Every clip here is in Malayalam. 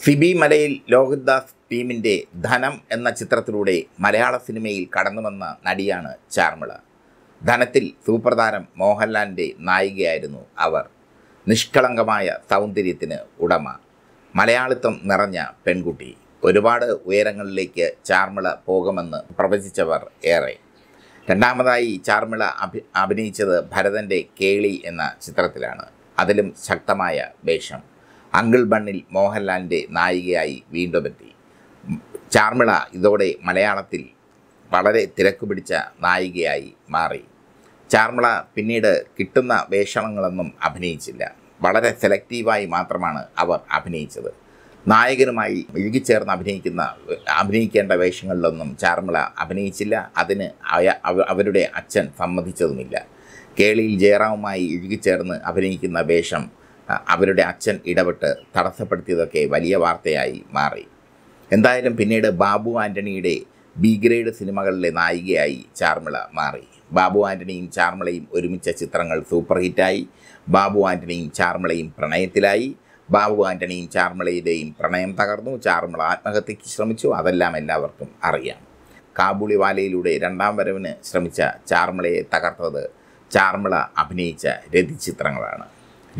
സിബി മലയിൽ ലോഹിത് ദാസ് ടീമിൻ്റെ ധനം എന്ന ചിത്രത്തിലൂടെ മലയാള സിനിമയിൽ കടന്നു വന്ന നടിയാണ് ചാർമിള ധനത്തിൽ സൂപ്രധാനം മോഹൻലാലിൻ്റെ നായികയായിരുന്നു അവർ നിഷ്കളങ്കമായ സൗന്ദര്യത്തിന് ഉടമ മലയാളിത്വം നിറഞ്ഞ പെൺകുട്ടി ഒരുപാട് ഉയരങ്ങളിലേക്ക് ചാർമിള പോകുമെന്ന് പ്രവചിച്ചവർ ഏറെ രണ്ടാമതായി ചാർമിള അഭി അഭിനയിച്ചത് ഭരതൻ്റെ കേളി എന്ന ചിത്രത്തിലാണ് അതിലും ശക്തമായ വേഷം അങ്കിൾ ബണ്ണിൽ മോഹൻലാലിൻ്റെ നായികയായി വീണ്ടും എത്തി ചാർമിള ഇതോടെ മലയാളത്തിൽ വളരെ തിരക്ക് പിടിച്ച നായികയായി മാറി ചാർമിള പിന്നീട് കിട്ടുന്ന വേഷണങ്ങളൊന്നും അഭിനയിച്ചില്ല വളരെ സെലക്റ്റീവായി മാത്രമാണ് അവർ അഭിനയിച്ചത് നായകനുമായി ഇഴുകിച്ചേർന്ന് അഭിനയിക്കുന്ന അഭിനയിക്കേണ്ട വേഷങ്ങളിലൊന്നും ചാർമിള അഭിനയിച്ചില്ല അതിന് അവരുടെ അച്ഛൻ സമ്മതിച്ചതുമില്ല കേളിയിൽ ജയറാമുമായി ഇഴുകിച്ചേർന്ന് അഭിനയിക്കുന്ന വേഷം അവരുടെ അച്ഛൻ ഇടപെട്ട് തടസ്സപ്പെടുത്തിയതൊക്കെ വലിയ വാർത്തയായി മാറി എന്തായാലും പിന്നീട് ബാബു ആൻ്റണിയുടെ ബി ഗ്രേഡ് സിനിമകളിലെ നായികയായി ചാർമിള മാറി ബാബു ആൻ്റണിയും ചാർമിളയും ഒരുമിച്ച ചിത്രങ്ങൾ സൂപ്പർ ഹിറ്റായി ബാബു ആൻ്റണിയും ചാർമിളയും പ്രണയത്തിലായി ബാബു ആൻ്റണിയും ചാർമിളയുടെയും പ്രണയം തകർന്നു ചാർമിള ആത്മഹത്യയ്ക്ക് ശ്രമിച്ചു അതെല്ലാം എല്ലാവർക്കും അറിയാം കാബൂളിവാലയിലൂടെ രണ്ടാം വരവിന് ശ്രമിച്ച ചാർമിളയെ തകർത്തത് ചാർമിള അഭിനയിച്ച രതി ചിത്രങ്ങളാണ്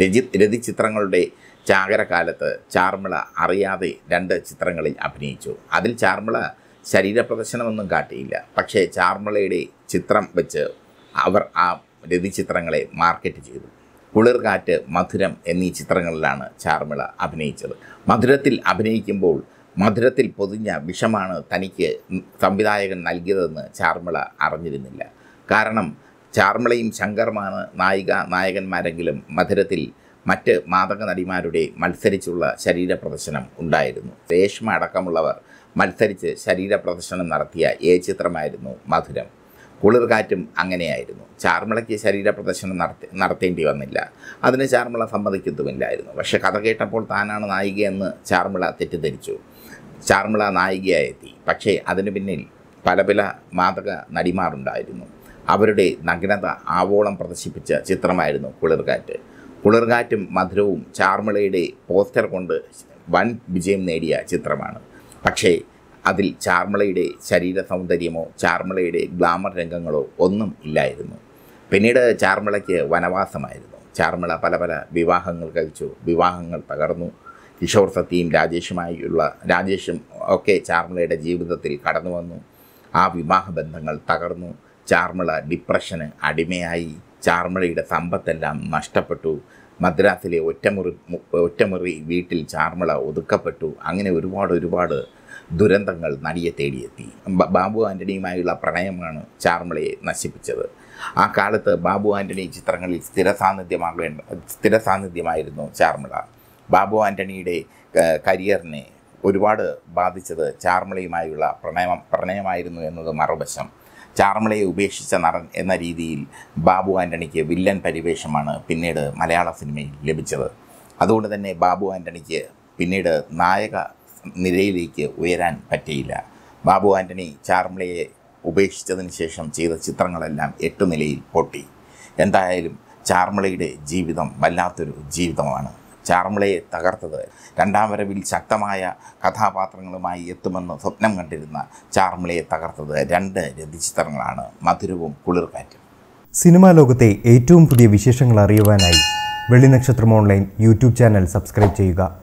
രചി രതിചിത്രങ്ങളുടെ ചാകരകാലത്ത് ചാർമിള അറിയാതെ രണ്ട് ചിത്രങ്ങളിൽ അഭിനയിച്ചു അതിൽ ചാർമിള ശരീരപ്രദർശനമൊന്നും കാട്ടിയില്ല പക്ഷേ ചാർമിളയുടെ ചിത്രം വെച്ച് അവർ ആ രതിചിത്രങ്ങളെ മാർക്കറ്റ് ചെയ്തു കുളിർകാറ്റ് മധുരം എന്നീ ചിത്രങ്ങളിലാണ് ചാർമിള അഭിനയിച്ചത് മധുരത്തിൽ അഭിനയിക്കുമ്പോൾ മധുരത്തിൽ പൊതിഞ്ഞ വിഷമാണ് തനിക്ക് സംവിധായകൻ നൽകിയതെന്ന് ചാർമിള അറിഞ്ഞിരുന്നില്ല കാരണം ചാർമിളയും ശങ്കറുമാണ് നായിക നായകന്മാരെങ്കിലും മധുരത്തിൽ മറ്റ് മാതക നടിമാരുടെ മത്സരിച്ചുള്ള ശരീര പ്രദർശനം ഉണ്ടായിരുന്നു രേഷ്മ അടക്കമുള്ളവർ മത്സരിച്ച് ശരീര പ്രദർശനം നടത്തിയ ഏ ചിത്രമായിരുന്നു മധുരം കുളിർകാറ്റും അങ്ങനെയായിരുന്നു ചാർമിളയ്ക്ക് ശരീര പ്രദർശനം നടത്തി നടത്തേണ്ടി വന്നില്ല അതിന് ചാർമിള സമ്മതിക്കുന്നുമില്ലായിരുന്നു പക്ഷെ കഥ കേട്ടപ്പോൾ താനാണ് നായികയെന്ന് ചാർമിള തെറ്റിദ്ധരിച്ചു ചാർമിള നായികയായെത്തി പക്ഷേ അതിനു പിന്നിൽ പല പല മാതക നടിമാരുണ്ടായിരുന്നു അവരുടെ നഗ്നത ആവോളം പ്രദർശിപ്പിച്ച ചിത്രമായിരുന്നു കുളിർകാറ്റ് കുളിർകാറ്റും മധുരവും ചാർമിളയുടെ പോസ്റ്റർ കൊണ്ട് വൻ വിജയം നേടിയ ചിത്രമാണ് പക്ഷേ അതിൽ ചാർമിളയുടെ ശരീര സൗന്ദര്യമോ ചാർമിളയുടെ ഗ്ലാമർ രംഗങ്ങളോ ഒന്നും ഇല്ലായിരുന്നു പിന്നീട് ചാർമിളയ്ക്ക് വനവാസമായിരുന്നു ചാർമിള പല പല വിവാഹങ്ങൾ കഴിച്ചു വിവാഹങ്ങൾ തകർന്നു കിഷോർ സത്യയും രാജേഷുമായുള്ള രാജേഷും ഒക്കെ ചാർമിളയുടെ ജീവിതത്തിൽ കടന്നു വന്നു ആ വിവാഹ ബന്ധങ്ങൾ തകർന്നു ചാർമിള ഡിപ്രഷന് അടിമയായി ചാർമിളയുടെ സമ്പത്തെല്ലാം നഷ്ടപ്പെട്ടു മദ്രാസിലെ ഒറ്റമുറി ഒറ്റമുറി വീട്ടിൽ ചാർമിള ഒതുക്കപ്പെട്ടു അങ്ങനെ ഒരുപാട് ഒരുപാട് ദുരന്തങ്ങൾ നടിയെ തേടിയെത്തി ബാബു ആൻ്റണിയുമായുള്ള പ്രണയമാണ് ചാർമിളയെ നശിപ്പിച്ചത് ആ കാലത്ത് ബാബു ആൻ്റണി ചിത്രങ്ങളിൽ സ്ഥിര സാന്നിധ്യമാകേണ്ട സ്ഥിര സാന്നിധ്യമായിരുന്നു ചാർമിള ബാബു ആൻ്റണിയുടെ കരിയറിനെ ഒരുപാട് ബാധിച്ചത് ചാർമിളയുമായുള്ള പ്രണയം പ്രണയമായിരുന്നു എന്നത് മറുവശം ചാർമിളയെ ഉപേക്ഷിച്ച നടൻ എന്ന രീതിയിൽ ബാബു ആൻ്റണിക്ക് വില്ലൻ പരിവേഷമാണ് പിന്നീട് മലയാള സിനിമയിൽ ലഭിച്ചത് അതുകൊണ്ട് തന്നെ ബാബു ആൻ്റണിക്ക് പിന്നീട് നായക നിരയിലേക്ക് ഉയരാൻ പറ്റിയില്ല ബാബു ആൻ്റണി ചാർമിളയെ ഉപേക്ഷിച്ചതിന് ശേഷം ചെയ്ത ചിത്രങ്ങളെല്ലാം എട്ടു നിലയിൽ പൊട്ടി എന്തായാലും ചാർമിളയുടെ ജീവിതം വല്ലാത്തൊരു ജീവിതമാണ് ചാർമിളയെ തകർത്തത് രണ്ടാം വരവിൽ ശക്തമായ കഥാപാത്രങ്ങളുമായി എത്തുമെന്ന് സ്വപ്നം കണ്ടിരുന്ന ചാർമിളയെ തകർത്തത് രണ്ട് രതിചിത്രങ്ങളാണ് മധുരവും കുളിർക്കാറ്റും സിനിമാ ലോകത്തെ ഏറ്റവും പുതിയ വിശേഷങ്ങൾ അറിയുവാനായി Vellinakshatram online YouTube channel subscribe ചെയ്യുക